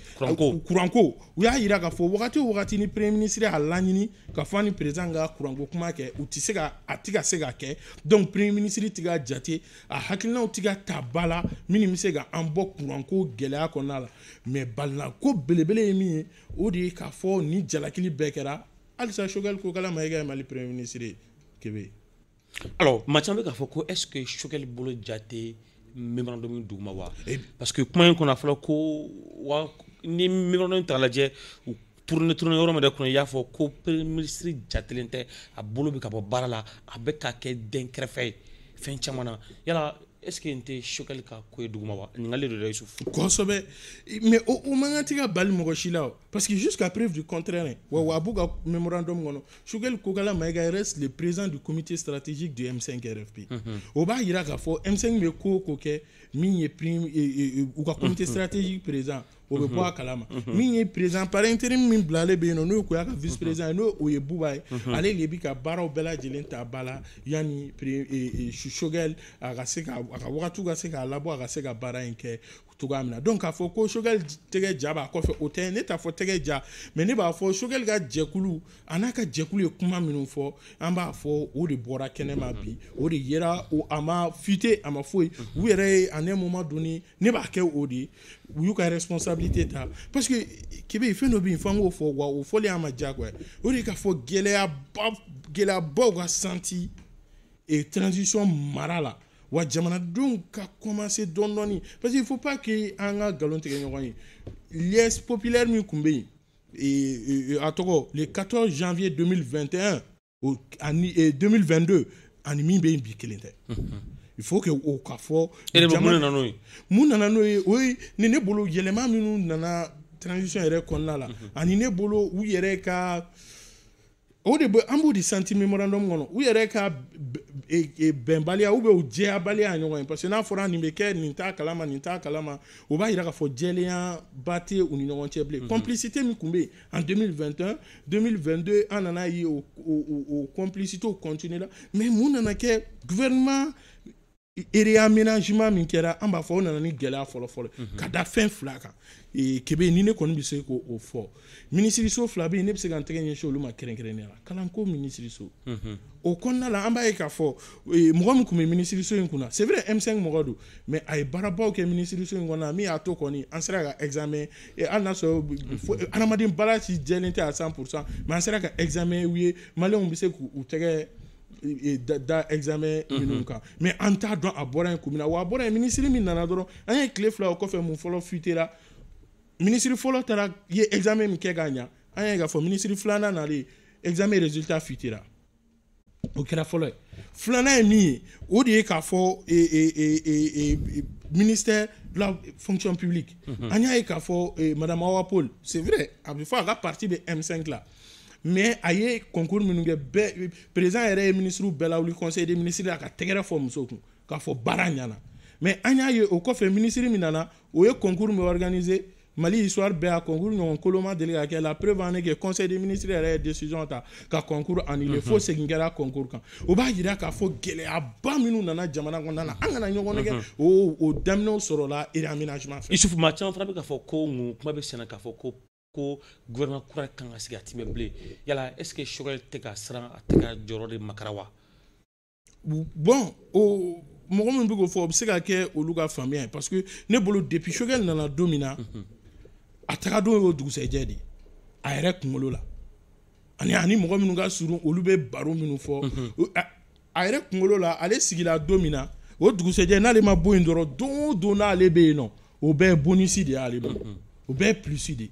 kuranko u y'a yira k'a fɔ wagati o wagati ni premier ministre y'a laɲini ka fɔ ni président ka kuranko kuma kɛ u tɛ se ka a tɛ ka se ka kɛ donc premier ministre ti ka jate a hakilinaw ti ka ta ba la minnu bɛ se ka an bɔ kuranko gɛlɛya kɔnɔna la mais balila ko belebele ye min ye o de ye k'a fɔ ni jalakili bɛɛ kɛra halisa Choguel Kokala Maïga ye Mali premier ministre ye Kebe alors maa caman bɛ k'a fɔ ko est ce que Choguel bolo jate memorandum in duguma wa parce que kuma in kɔnɔ a fɔra ko wa ni memorandum ta lajɛ tourne tourne turune yɔrɔ min yɛrɛ kɔnɔ i y'a fɔ ko premier ministre jatelen tɛ a bolo bɛ ka bɔ baara la a bɛ ka kɛ dɛnkɛrɛfɛ ye fɛn caman na yala est-ce qu'il sokali ka ko ye duguma mais au moment man kan tɛ ka bali parce que jusqu'à preuve du contraire hein, wa wa a b'u ka mémorandum kɔnɔ sokali kokala mayiga reste le président du comité stratégique du m5 rfp au bas il a yira k'a m5 meko koke o premier prime ou e, e, e, comité stratégique présent. o bɛ bɔ a kalama mhm. min ye président par intérim min bilalen bɛ yen nɔ n'o ye koya ka vice président ye n'o o ye buba mhm. ye ale de bɛ ka baaraw bɛɛ lajɛlen ta ba la yanni sogɛl a ka se ka a ka wagatiw ka se k'a labɔ a ka se ka baara in kɛ cogoya min na donc k'a fɔ ko sogɛli tɛgɛ ja b'a kɔfɛ o tɛ ne t'a fɔ tɛgɛ ja mɛ ne b'a fɔ sogɛli ka jɛkulu a n'a ka jɛkulu ye kuma minnu fɔ an b'a fɔ o de bɔra kɛnɛma bi o de yera o a ma fite a ma foyi u yɛrɛ ye ani moma doni ne b'a kɛ o de ye u y'u ka responsabilité ta parce que kebe yen fɛn dɔ bɛ yen f'an k'o fɔ wa o fɔli a ma diyagoya o de k'a fɔ gɛlɛyaba gɛlɛyabaw ka santi et transition mara la wa jamanadenw ka kɔmanse dɔɔni dɔɔni parce que il faut pas que an ka nkalon tigɛ ɲɔgɔn ye liesse populaire min tun bɛ yen a tɔgɔ le 14 janvier 2021 o ani 2022 ani min bɛ yen bi kelen tɛ. il faut que o ka fɔ. e de bɛ mun nana n'o ye. mun nana n'o ye o ye ni ne bolo yɛlɛma minnu nana transition yɛrɛ kɔnɔna la ani ne bolo u yɛrɛ ka. o de bɛ an b'u de santi memorandum kɔnɔ u yɛrɛ ka e, e, bɛnbaliya u bɛ u jɛyabaliya ɲɔgɔn ye parce que n'a fɔra nin bɛ kɛ nin t'a kalama nin t'a kalama o b'a yira k'a fɔ jɛlenya ba tɛ u ni ɲɔgɔn cɛ bilen mhm. complicité min tun bɛ yen en 2021 2022 an nana ye o o o complicité o continuera mais mun nana kɛ gouvernement réaménagement min kɛra an b'a fɔ o nana ni gɛlɛya fɔlɔfɔlɔ mm -hmm. ka da fɛn fila kan e, kebe ni ne kɔni bɛ se k'o fɔ minisiriso fila bɛ yen ne bɛ se ka n tɛgɛ ɲɛsin olu ma kɛrɛnkɛrɛnnenya la kalanko minisiriso mm -hmm. o kɔnɔna la an b'a ye k'a fɔ e, mɔgɔ min tun bɛ minisiriso in kunna c'est vrai M5 mɔgɔ don mais a ye baarabaw kɛ minisiriso in kɔnɔna min y'a to kɔni an sera ka examen e, hali n'a sɔrɔ mm -hmm. adamaden baara si jɛlen tɛ à 100% mais an sera ka examen ye maliyɛnw bɛ se k'u tɛgɛ da examen minnu kan mɛ an t'a dɔn a bɔra yen kun min na wa a bɔra yen minisiri min nana dɔrɔn an ye tile fila o kɔfɛ mun fɔlɔ fuitera minisiri fɔlɔ taara ye examen min kɛ k'a ɲa an y'a ye k'a fɔ minisiri filanan examen résultat fuitera o kɛra fɔlɔ ye filanan ye min ye o de ye k'a fɔ ministère de la fonction publique an y'a ye k'a fɔ madame Paul. c'est vrai À bɛ fɔ a ka parti bɛ M5 là mais a ye concours minnu kɛ bɛɛ président yɛrɛ ye ministre bɛɛ lawuli conseil des ministres la ka tɛgɛrɛ fɔ musow kun k'a fɔ baara ɲɛna mais an y'a ye o kɔfɛ ministre min nana o ye concours min organisé Mali histoire bɛɛ a concours ɲɔgɔn kolo ma deli ka kɛ la preuve en est que conseil des ministres yɛrɛ ye décision ta ka concours annulé fo segin kɛra concours kan o b'a yira k'a fɔ gɛlɛyaba minnu nana jamana kɔnɔna na an kana ɲɔgɔn nɛgɛ o o daminɛw sɔrɔla réaménagement fɛ Isuf maa caman fana bɛ k'a fɔ ko mun kuma bɛ sɛnɛ k'a fɔ ko ko gouvernement kura kan ka sigi a timɛ bilen yala est ce que sogɛl tɛ ka siran a tɛ ka jɔyɔrɔ de makara wa bon o mɔgɔ minnu bɛ k'o fɔ o bɛ se ka kɛ olu ka faamuya ye parce que ne bolo depuis sogɛl nana don min na a taga don y'o dugusɛjɛ de a yɛrɛ kunkolo la ani ani mɔgɔ minnu ka surun olu bɛ baro minnu fɔ a yɛrɛ kunkolo la ale sigila don min na o dugusɛjɛ n'ale ma bɔ yen dɔrɔn don o don n'ale bɛ yen nɔ o bɛɛ ye bonisi de y'ale bolo o bɛɛ ye pilisi de ye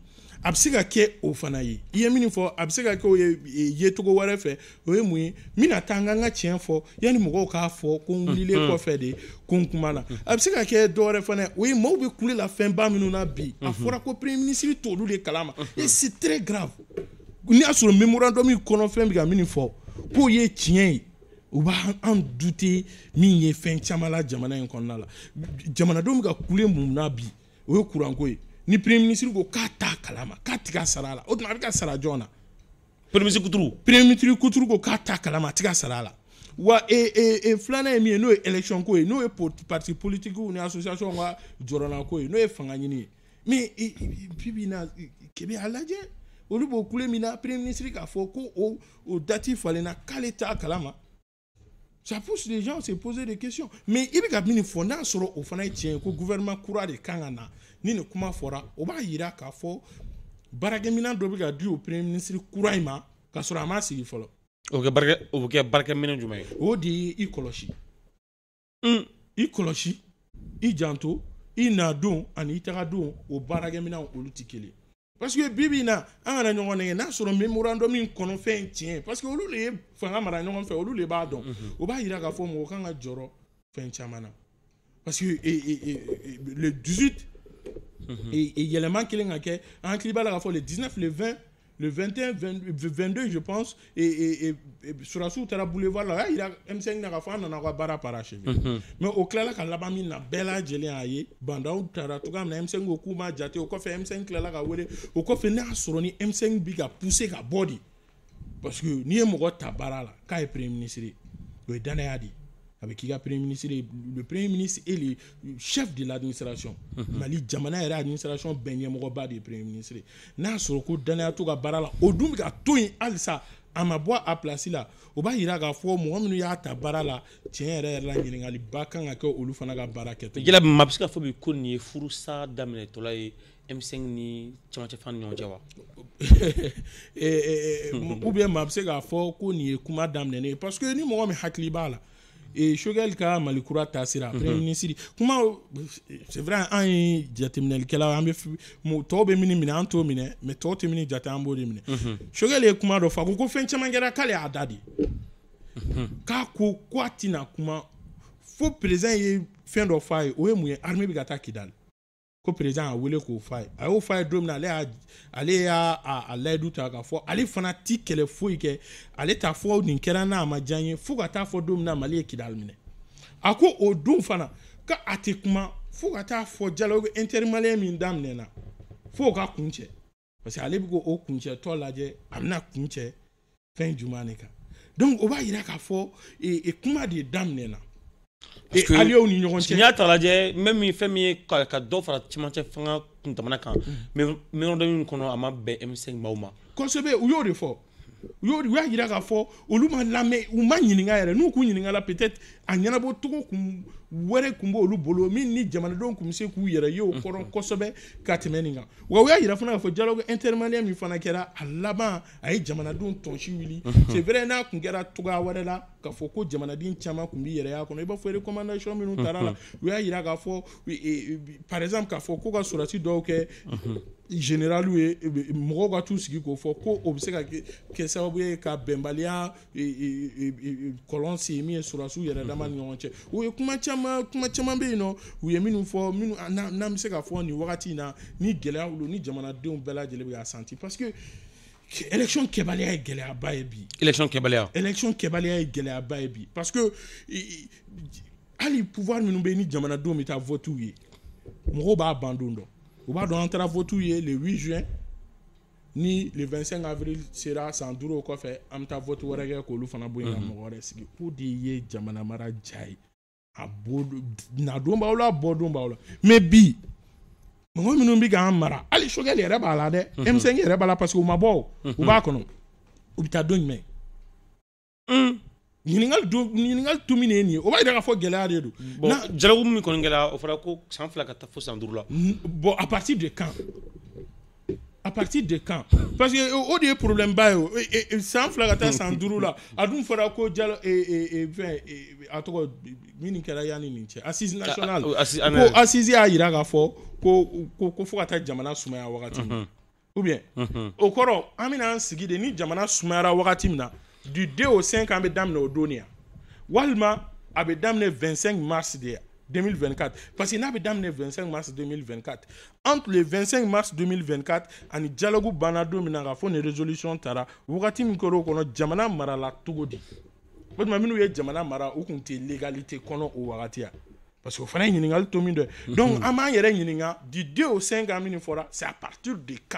a bɛ se ka kɛ o fana ye i ye min fɔ a bɛ se ka kɛ o ye e, yecogo wɛrɛ fɛ o ye mun ye n bɛna taa n ka n ka tiɲɛ fɔ yanni mɔgɔw k'a fɔ ko n wulilen kɔfɛ de ko n kuma na a bɛ se ka kɛ dɔwɛrɛ fana o ye maaw bɛ kule la fɛnba minnu na bi a fɔra ko premier ministre t'olu de kalama et c'est très grave n'i y'a sɔrɔ mémorandum kɔnɔ fɛn bɛ ka min fɔ k'o ye tiɲɛ ye u b'an dute min ye fɛn caman la jamana in kɔnɔna la jamanadenw bɛ ka kule mun na bi o ye kuranko ye ni premier ministre ko kata kalama k'a ti premier ministre kuturu. premier ministre kalama a wa e e e flana ko n'o parti politique ni association wa jorona ko n'o fanga mais na kebe a olu kule premier ministre k'a o o dati ça pousse les gens à se poser des questions mais il o fana le gouvernement courant de ni nin kuma fɔra o b'a yira k'a fɔ baarakɛminɛ dɔ bɛ ka di o premier ministre kura in ma k'a sɔrɔ a ma sigi fɔlɔ. o bɛ kɛ baarakɛ o bɛ kɛ baarakɛminɛ jumɛn ye. o de ye i kɔlɔsi. un i kɔlɔsi i janto i na ani i taga don o baarakɛminɛ olu tɛ kelen ye. parce que bi bi in na an kana ɲɔgɔn nɛgɛ n'a sɔrɔ memorandum in kɔnɔfɛn in tiɲɛ parce que olu de ye fanga mara ɲɔgɔn fɛ olu de b'a dɔn o b'a yira k'a fɔ mɔgɔ kan ka jɔrɔ fɛn caman na parce que e, e, e, e le 18 Mhm. Et, et yɛlɛma kelen ka kɛ an hakili b'a la fois le 19 le 20 le 21 20, 22 je pense et, et, et, et surasiw taara boulevard la il y'a yira M5 na k'a fɔ an nana aw ka baara parachever mm -hmm. mais o tilala ka laban na bɛɛ lajɛlen gelé ye bandaw taara cogoya tout na M5 ko k'u m'a jate o kɔfɛ M5 clair ka au o kɔfɛ n'a suroni M5 big ka pousser ka body parce que n'i ye mɔgɔ ta baara quand il ye premier ministre le dernier ye danaya avec qui le premier ministre, le premier ministre et le chef de l'administration. Mhm. Mali jamana yɛrɛ administration bɛɛ ɲɛmɔgɔba de ye premier ministre n'a sɔrɔ ko danaya t'u ka baara la o dun bɛ ka to yen halisa a oh, ma bɔ a pilasi la o b'a yira k'a fɔ mɔgɔ minnu y'a ta baara la tiɲɛ yɛrɛ yɛrɛ la ɲininkaliba kan ka kɛ olu fana ka baara kɛta. jala maa bɛ se ka fɔ bi ko nin ye furusa daminɛtɔla ye M5 ni camancɛ fan ni ɲɔgɔn cɛ wa. ou bien maa bɛ se k'a fɔ ko nin ye kuma daminɛnen ye parce que ni mɔgɔ min hakili b'a la. sokɛli ka malikura kura ta sira mhm. premier ministre kuma c'est vrai an ye jateminɛlikɛla an bɛ tɔw mini mini minɛ an t'o minɛ mais tɔw tɛ min jate an b'o de minɛ sokɛli ye kuma dɔ fɔ a ko ko fɛn caman kɛra k'ale a da de k'a ko ko a kuma fo président ye fɛn dɔ fɔ a ye o ye mun ye armée bɛ ka taa kidal ko président a wele k'o f'a ye a y'o f'a ye don min na ale y'a ale y'a a layidu ta k'a fɔ ale fana ti kɛlɛ foyi kɛ ale t'a fɔ nin kɛra n'a ma diya n ye fo ka taa fɔ don min na mali ye kidali minɛ a ko o don fana ka a ti kuma fo ka taa fɔ jalaw inter maliyɛn min daminɛna fo ka kun cɛ parce que ale bɛ k'o kuncɛtɔ lajɛ a bɛna kun cɛ fɛn jumɛn de kan donc o b'a yira k'a fɔ e, e kuma de daminɛna N'i y'a ta lajɛ même min fɛn min ye ka dɔ fara camancɛ fanga kun jamana donne une kɔnɔ a ma bɛnbaw ma kosɛbɛ u y'o de fɔ u y'a jira k'a fɔ olu ma lamɛn u ma ɲininka yɛrɛ n'u k'u peut-être a ɲɛnabɔ cogo wɛrɛ tun b'olu bolo min ni jamanadenw tun bɛ se k'u yɛrɛ ye o kɔrɔ kosɛbɛ ka tɛmɛ nin kan wa u y'a yira fana k'a fɔ dialogue intermalien min fana kɛra a laban a ye jamanadenw tɔnsi wuli c'est vrai n'a tun kɛra cogoya wɛrɛ la k'a fɔ ko jamanaden caman tun b'i yɛrɛ y'a kɔnɔ i b'a fɔ recommandation minnu taara la u y'a yira k'a fɔ par exemple k'a fɔ ko ka sɔrɔsi dɔw kɛ général ye mɔgɔw ka t'u sigi k'o fɔ ko o bɛ se ka kɛ sababu ye ka bɛnbaliya kɔlɔn sen min ye sɔrɔsiw yɛrɛ dama ni ɲɔgɔn cɛ o ye kuma caman caman kuma caman bɛ yen nɔ u ye minnu fɔ minnu n'an bɛ se ka fɔ nin wagati in na ni gɛlɛyaw don ni jamanadenw bɛɛ lajɛlen bɛ k'a santi parce que election kɛbaliya ye gɛlɛyaba ye bi élection kɛbaliya élection kɛbaliya ye gɛlɛyaba ye bi parce que hali pouvoir minnu bɛ yen ni jamanadenw bɛ taa vote ye mɔgɔw b'a ban don dɔn u b'a dɔn an taara vote ye le 8 juin ni le 25 avril sera san duuru o kɔfɛ an bɛ taa vote wɛrɛ kɛ k'olu fana bɔ yen ka mɔgɔ wɛrɛ sigi o de ye jamana mara diya ye a nadon b'aw la a bɔdon b'aw la mɛ bi mɔgɔ minnu bɛ k'an mara hali sokɛli yɛrɛ b'a la dɛ M5 mhm. yɛrɛ b'a la parce que u ma bɔ mhm. hmm. o u b'a kɔnɔ u bɛ taa don jumɛn ɲininkali don ɲininkali tun min de ye nin ye o b'a yira k'a fɔ gɛlɛya de don bon jalaku min kɔni kɛra o fɔra ko san fila ka taa fo san duuru la bon à partir de quand à partir de quand parce que au de problème ba ye o san fila ka taa san duuru la a dun et et jalo fɛn a tɔgɔ min kɛra yanni nin cɛ assise nationale ah, oh, ko assise à yira k'a ko ko ko fo ka taa jamana sumaya wagati mm-hmm. ou bien au mm-hmm. kɔrɔ amina bɛna sigi de ni jamana sumayara wagati min na du 2 au 5 an bɛ daminɛ o don de yan walima 25 mars dia. 2024. Parce que le 25 mars 2024. Entre le 25 mars 2024, le dialogue banado minara fo une résolution tara. Wakati mikoro kono jamana mara la de la jamana mara ou la légalité kono résolution wakati Parce que vous to la Donc la résolution de du 2 au 5 c'est à partir de quand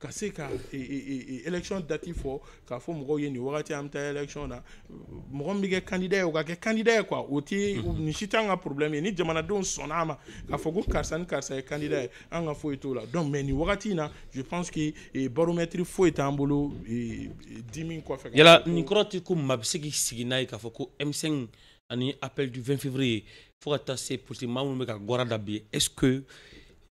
ka se ka e, e, e, election dati fɔ k'a fɔ mɔgɔw ye nin wagati an bɛ taa election na mɔgɔ min bɛ kɛ candidat ye o ka kɛ candidat ye quoi o tɛ nin si t'an ka problème ye ni jamanadenw sɔnna a ma k'a fɔ ko karisa ni karisa ye candidat ye an ka foyi t'o la donc mais nin wagati in na je pense que baromètre foyi t'an bolo dimi kɔfɛ. yala nin kɔrɔ tɛ ko maa bɛ se k'i sigi n'a ye k'a fɔ ko M5 ani appel du 20 février fo ka taa se politique maa minnu bɛ ka da bi est ce que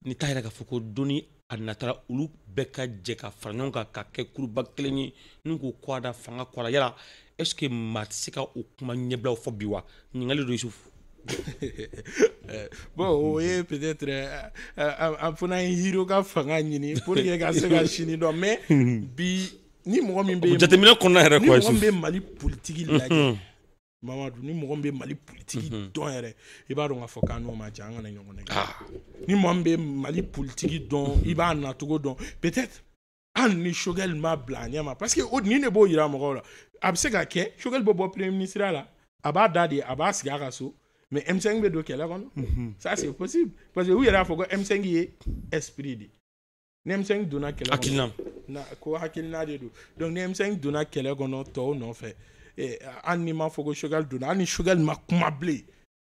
nin t'a yira k'a fɔ ko doni a natara olu bɛɛ ka jɛ ka fara ɲɔgɔn kan ka kɛ kuruba kelen ye n'u ko kwada fanga kwara yala est ce que maa tɛ se ka o kuma ɲɛbilaw fɔ bi wa ɲininkali do yusufu bon o ye peut-être euh, euh, a fana ye hiro ka fanga ɲini pour que ka se ka sini dɔn mais bi ni mɔgɔ min bɛ jateminɛ kɔnɔna yɛrɛ quoi ni mɔgɔ min bɛ mali politique lajɛ mm-hmm. mamadu ni mɔgɔ min bɛ mali politiki mhm. dɔn yɛrɛ i b'a dɔn k'a fɔ k'an n'o ma jan an kana ɲɔgɔn nɛgɛ ah. ni mɔgɔ min bɛ mali politiki dɔn i b'a nacogo dɔn peut-être hali ni shogɛli m'a bila a ɲɛ ma parce que o nin de b'o yira mɔgɔw la a bɛ se ka kɛ shogɛli bɛ bɔ premier ministre la a b'a da de a b'a sigi a ka so mais M5 bɛ don kɛlɛ kɔnɔ mhm. ça c'est possible parce que u yɛrɛ y'a fɔ ko M5 ye esprit de ni M5 donna kɛlɛ kɔnɔ hakilina ko hakilina de don donc ni M5 donna kɛlɛ kɔnɔ tɔw nɔfɛ hali eh, n'i m'a fɔ ko shogal donna hali ni shogal ma kuma bilen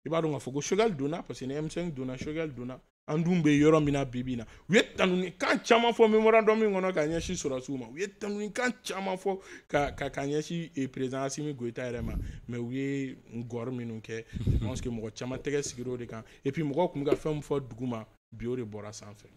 i b'a dɔn k'a fɔ ko shogal donna parce que ni m5 donna shogal donna an dun bɛ yɔrɔ min na bibi na u ye tanunikan caman fɔ memorandum min kɔnɔ ka ɲɛsin sɔrɔsiw ma u ye tanunikan caman fɔ ka ka ka ɲɛsin eh, président Assimi Goïta yɛrɛ ma mais u ye ngɔri minnu kɛ je pense que mɔgɔ caman tɛgɛ sigir'o de kan et puis mɔgɔw tun bɛ ka fɛn min fɔ dugu ma bio de bɔra sanfɛ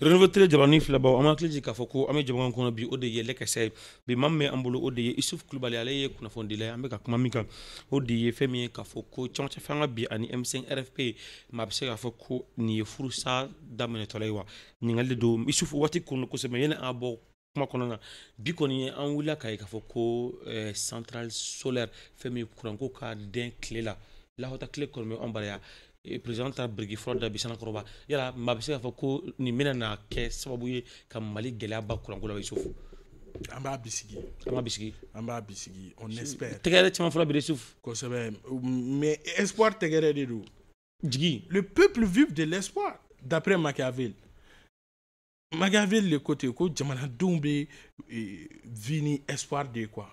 renouveau télé jabarani filabaw an hakili ji k'a fɔ ko an bɛ jamana kɔnɔ bi o de ye lɛkɛsɛ bi maa min an bolo o de ye isuf kulubali ale ye kunnafonidila an bɛ ka kuma min kan o de ye fɛn min ye k'a fɔ ko camancɛ fɛn ka bi ani m5 rfp maa bɛ se k'a fɔ ko nin ye furusa daminɛtɔla ye wa ɲininkali de don isuf waati kɔnɔ kosɛbɛ yanni a bɔ kuma kɔnɔ bi kɔni an wulila k'a ye k'a fɔ ko central solaire fɛn min kuranko ka den tile la lahɔta tile kɔni bɛ an baraya Eh, président ta biriki fɔlɔ da bisana koroba yala maa bɛ se ko ni bɛna na kɛ sababu ye ka mali gɛlɛyaba kuranko la yusufu an b'a bisigi an b'a bisigi an bisigi on espère tɛgɛrɛ caman fɔlɔ bi ko kosɛbɛ mais espoir tɛgɛrɛ de don jigi le peuple vive de l'espoir d'après machiavel machiavel le côté ko jamanadenw bɛ eh, vini espoir de quoi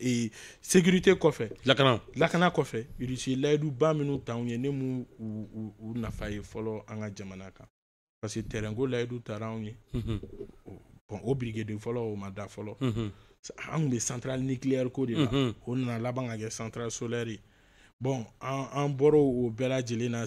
Et sécurité kɔfɛ lakana lakana kɔfɛ irisi Il minnu t'anw ye ne mun u, u, u nafa ye fɔlɔ an follow jamana kan parce que tɛrɛnko layidu taara anw ye on ma da an centrale nucléaire ko de la mhm. centrale solaire bon an, an ou bɛɛ lajɛlen na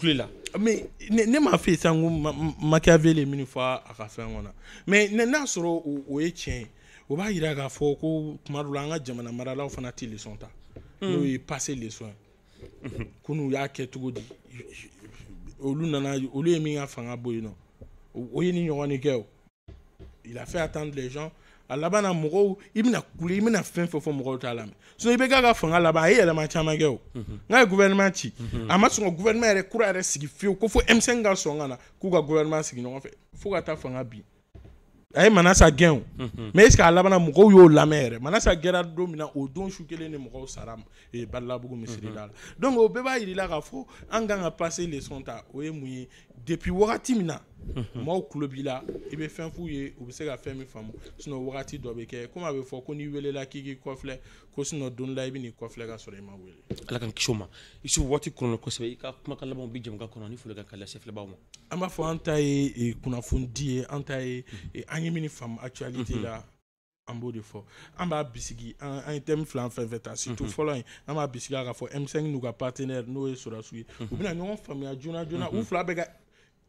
kulela mɛ ne m'a fɔ yen sisan ko makiavele minnu fɔ a ka fɛn kɔnɔ mɛ n'a sɔrɔ o ye tiɲɛ ye o b'a jira k'a fɔ ko tuma dɔ la an ka jamana maralaw fana tɛ lesɔn ta n'o ye pase lesɔn ye y'a kɛ cogo di olu nana olu ye min ka fanga bɔ yen nɔ o ye ni ɲɔgɔn kɛ o il a fait attendre les gens a laban na mɔgɔw i bɛna kule i bɛna fɛn fɛn fɔ mɔgɔw t'a lamɛn sinon i bɛ k'a ka fanga laban a ye yɛlɛma caman kɛ o mhm. n'a ye gouvernement ci mhm. a ma sɔn ka gouvernement yɛrɛ kura yɛrɛ sigi fiyewu ko fo M5 ka sɔn ka na k'u ka gouvernement sigi ɲɔgɔn fɛ fo ka taa fanga bin mhm. a ye Manassa gɛn o mais est ce que a laban na mɔgɔw y'o lamɛn yɛrɛ Manassa gɛnna don min na o don su kelen de mɔgɔw sara ee Balilabugu misirila la donc o bɛɛ b'a yir'i la k'a fɔ an kan ka passé leçon ta o ye mun ye depuis wagati min na Mou mhm. klobi la, ibe e fen fouye Ou bise ga fen mi fam Sino wakati dobeke Kouma befo, kouni wele la ki ki kofle Kousi nou don la ibi e ni kofle ga e sote Alakan kishouman, isi wakati kounon Kousi we, ika makan labon bidjem Gakounan ni foule ga kalase foule ba ouman Amba fou antaye, kouna foun diye Antaye, mhm. anye mini fam Aktualite mhm. la, ambo de fou Amba bisigi, anye temi flan fè vetas Situ foloy, amba bisigi aga fou M5 nou ga patener, nou e sodasouye Ou bina nou an fam ya jona jona Ou flan bega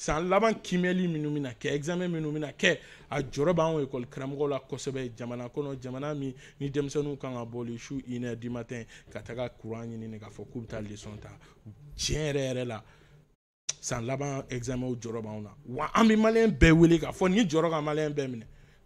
san laban kimɛli minnu bɛna kɛ examen minnu bɛna kɛ a jɔyɔrɔ b'anw ekɔli karamɔgɔw la kosɛbɛ jamana kɔnɔ jamana min ni denmisɛnninw kan ka bɔ su une heure du matin ka taga kuran ɲini k'a fɔ k'u bɛ taa leçon ta tiɲɛ yɛrɛ yɛrɛ la san laban examen jɔyɔrɔ b'anw na wa an bɛ maliyɛn bɛɛ wele k'a fɔ nin jɔrɔ ka maliyɛn bɛɛ minɛ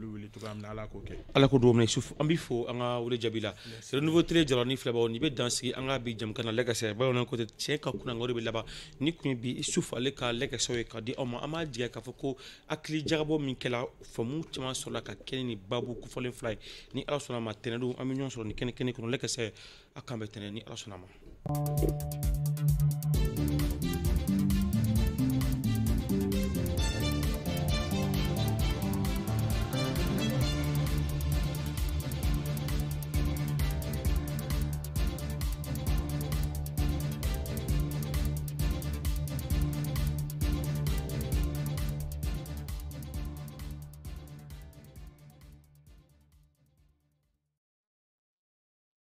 olu wuli cogoya min na ala k'o kɛ ala ko dugawu minɛ suf an b'i fo an ka wele jaabi la sere nouveau télé jɔra ni filabaw ni bɛ dansigi an ka bi jamukan na lɛkɛsɛ bamanan ko tɛ tiɲɛ ka kunna nka o de bɛ laban ni kun ye bi suf ale ka lɛkɛsɛw ye ka di aw ma an b'a jigiya k'a fɔ ko hakili jagabɔ min kɛla faamu caman sɔrɔla ka kɛɲɛ ni babu kofɔlen fila ye ni ala sɔnna ma tɛnɛ don an bɛ ɲɔgɔn sɔrɔ ni kɛnɛ kɛnɛ kɔnɔ lɛkɛsɛ a kan bɛ tɛnɛ ni ala sɔnna ma